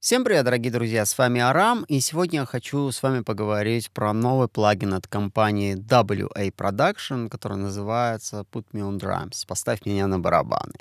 Всем привет, дорогие друзья, с вами Арам, и сегодня я хочу с вами поговорить про новый плагин от компании WA Production, который называется Put Me On Drums, поставь меня на барабаны.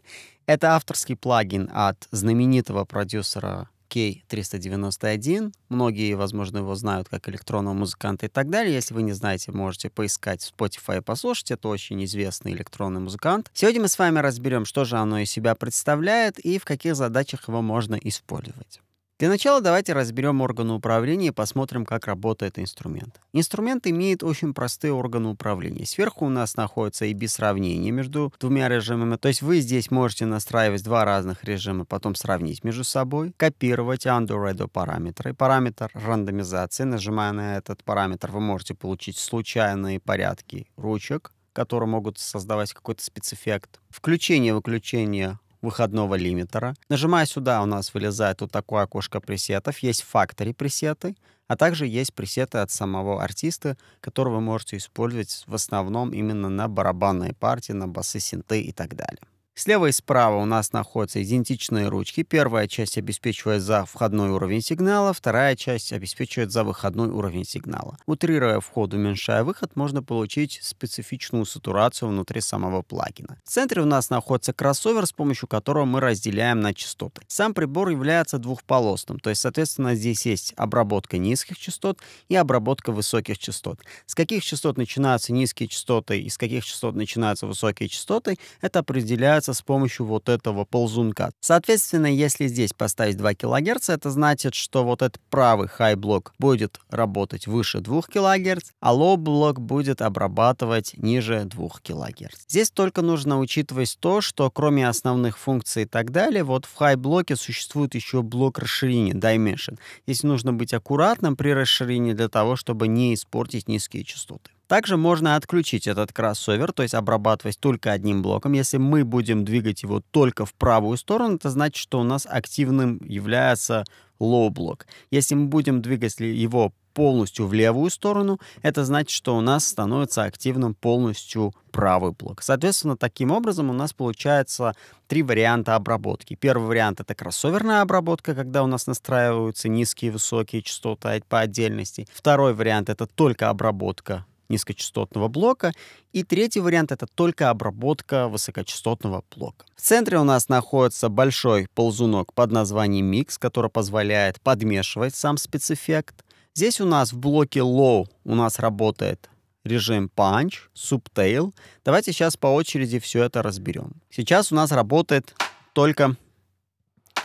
Это авторский плагин от знаменитого продюсера K391. Многие, возможно, его знают как электронного музыканта и так далее. Если вы не знаете, можете поискать в Spotify и послушать. Это очень известный электронный музыкант. Сегодня мы с вами разберем, что же оно из себя представляет и в каких задачах его можно использовать. Для начала давайте разберем органы управления и посмотрим, как работает инструмент. Инструмент имеет очень простые органы управления. Сверху у нас находится и без сравнения между двумя режимами. То есть вы здесь можете настраивать два разных режима, потом сравнить между собой, копировать Android параметры, параметр рандомизации. Нажимая на этот параметр, вы можете получить случайные порядки ручек, которые могут создавать какой-то спецэффект. Включение-выключение выходного лимитера. Нажимая сюда, у нас вылезает вот такое окошко пресетов. Есть factory пресеты, а также есть пресеты от самого артиста, которые вы можете использовать в основном именно на барабанные партии, на басы, синты и так далее. Слева и справа у нас находятся идентичные ручки. Первая часть обеспечивает за входной уровень сигнала, вторая часть обеспечивает за выходной уровень сигнала. Утрируя вход, уменьшая выход, можно получить специфичную сатурацию внутри самого плагина. В центре у нас находится кроссовер, с помощью которого мы разделяем на частоты. Сам прибор является двухполосным, то есть, соответственно, здесь есть обработка низких частот и обработка высоких частот. С каких частот начинаются низкие частоты и с каких частот начинаются высокие частоты, это определяется достигается с помощью вот этого ползунка. Соответственно, если здесь поставить 2 кГц, это значит, что вот этот правый хай-блок будет работать выше 2 кГц, а лоу-блок будет обрабатывать ниже 2 кГц. Здесь только нужно учитывать то, что кроме основных функций и так далее, вот в хай-блоке существует еще блок расширения, dimension. Здесь нужно быть аккуратным при расширении для того, чтобы не испортить низкие частоты. Также можно отключить этот кроссовер, то есть обрабатывать только одним блоком. Если мы будем двигать его только в правую сторону, это значит, что у нас активным является лоу-блок. Если мы будем двигать его полностью в левую сторону, это значит, что у нас становится активным полностью правый блок. Соответственно, таким образом у нас получается три варианта обработки. Первый вариант — это кроссоверная обработка, когда у нас настраиваются низкие и высокие частоты по отдельности. Второй вариант — это только обработка низкочастотного блока. И третий вариант — это только обработка высокочастотного блока. В центре у нас находится большой ползунок под названием микс, который позволяет подмешивать сам спецэффект. Здесь у нас в блоке low у нас работает режим punch, subtail. Давайте сейчас по очереди все это разберем. Сейчас у нас работает только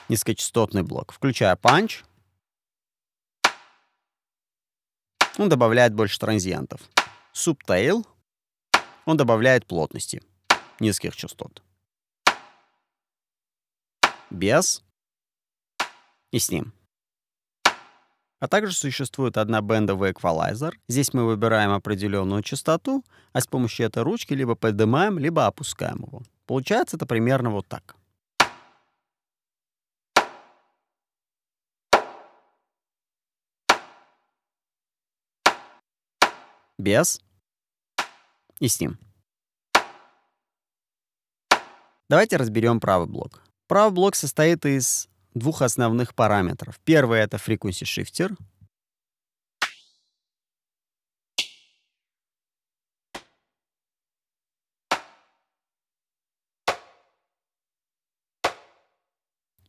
низкочастотный блок, включая punch. Он добавляет больше транзиентов. Subtail он добавляет плотности низких частот. Без и с ним. А также существует одна бендовый эквалайзер. Здесь мы выбираем определенную частоту, а с помощью этой ручки либо поднимаем, либо опускаем его. Получается это примерно вот так. без и с ним. Давайте разберем правый блок. Правый блок состоит из двух основных параметров. Первый — это frequency shifter.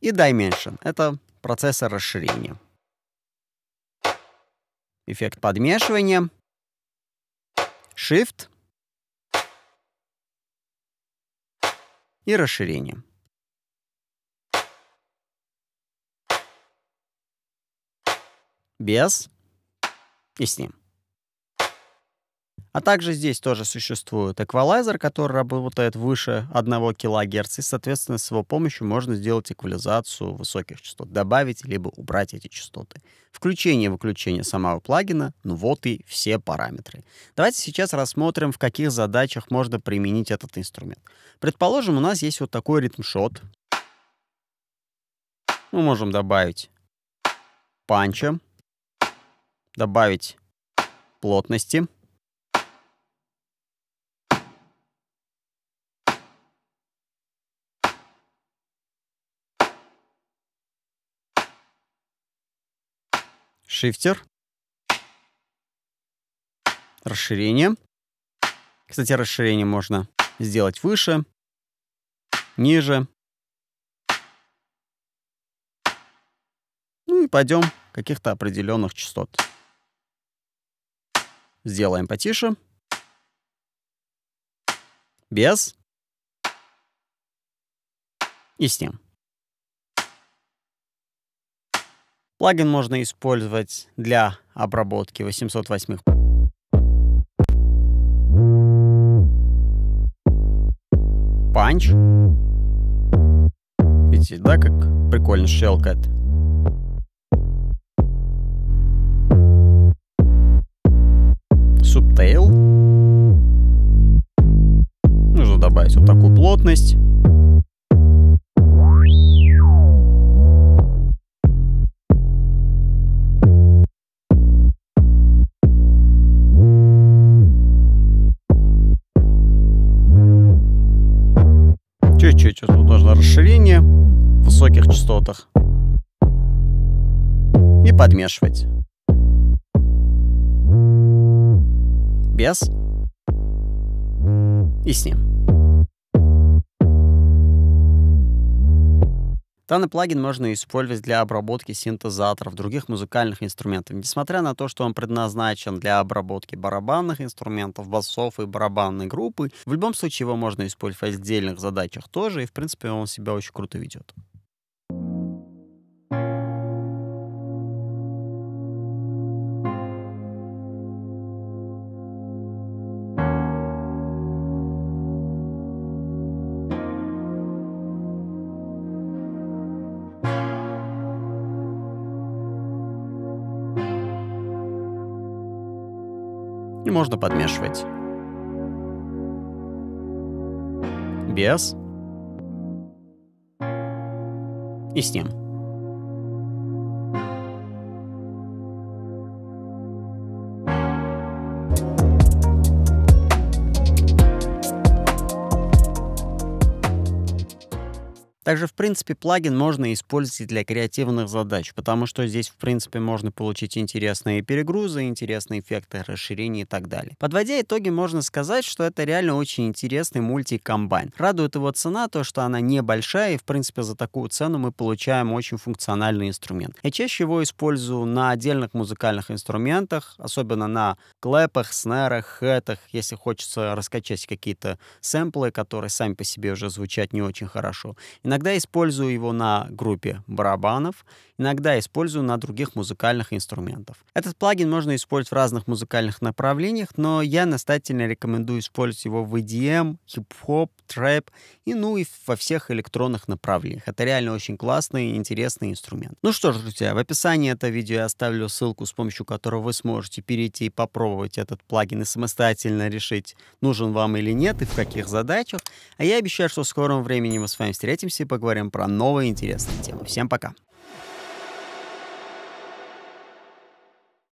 И dimension — это процессор расширения. Эффект подмешивания — Shift и расширение. Без и с ним. А также здесь тоже существует эквалайзер, который работает выше 1 кГц, и, соответственно, с его помощью можно сделать эквализацию высоких частот, добавить либо убрать эти частоты. Включение и выключение самого плагина, ну вот и все параметры. Давайте сейчас рассмотрим, в каких задачах можно применить этот инструмент. Предположим, у нас есть вот такой ритм-шот. Мы можем добавить панча, добавить плотности — Шифтер. Расширение. Кстати, расширение можно сделать выше, ниже. Ну и пойдем каких-то определенных частот. Сделаем потише. Без. И с ним. Плагин можно использовать для обработки 808 панч. Видите, да, как прикольно шелкает. Субтейл. Нужно добавить вот такую плотность. Чуть-чуть тут нужно расширение в высоких частотах. И подмешивать. Без. И с ним. Данный плагин можно использовать для обработки синтезаторов, других музыкальных инструментов, несмотря на то, что он предназначен для обработки барабанных инструментов, басов и барабанной группы. В любом случае его можно использовать в отдельных задачах тоже, и в принципе он себя очень круто ведет. и можно подмешивать. Без. И с ним. Также, в принципе, плагин можно использовать для креативных задач, потому что здесь, в принципе, можно получить интересные перегрузы, интересные эффекты расширения и так далее. Подводя итоги, можно сказать, что это реально очень интересный мультикомбайн. Радует его цена, то, что она небольшая, и, в принципе, за такую цену мы получаем очень функциональный инструмент. Я чаще его использую на отдельных музыкальных инструментах, особенно на клэпах, снерах, хэтах, если хочется раскачать какие-то сэмплы, которые сами по себе уже звучат не очень хорошо. Иногда Иногда использую его на группе барабанов, иногда использую на других музыкальных инструментов. Этот плагин можно использовать в разных музыкальных направлениях, но я настоятельно рекомендую использовать его в EDM, хип-хоп, трэп и ну и во всех электронных направлениях. Это реально очень классный и интересный инструмент. Ну что ж, друзья, в описании этого видео я оставлю ссылку, с помощью которой вы сможете перейти и попробовать этот плагин и самостоятельно решить, нужен вам или нет и в каких задачах. А я обещаю, что в скором времени мы с вами встретимся поговорим про новые интересные темы. Всем пока!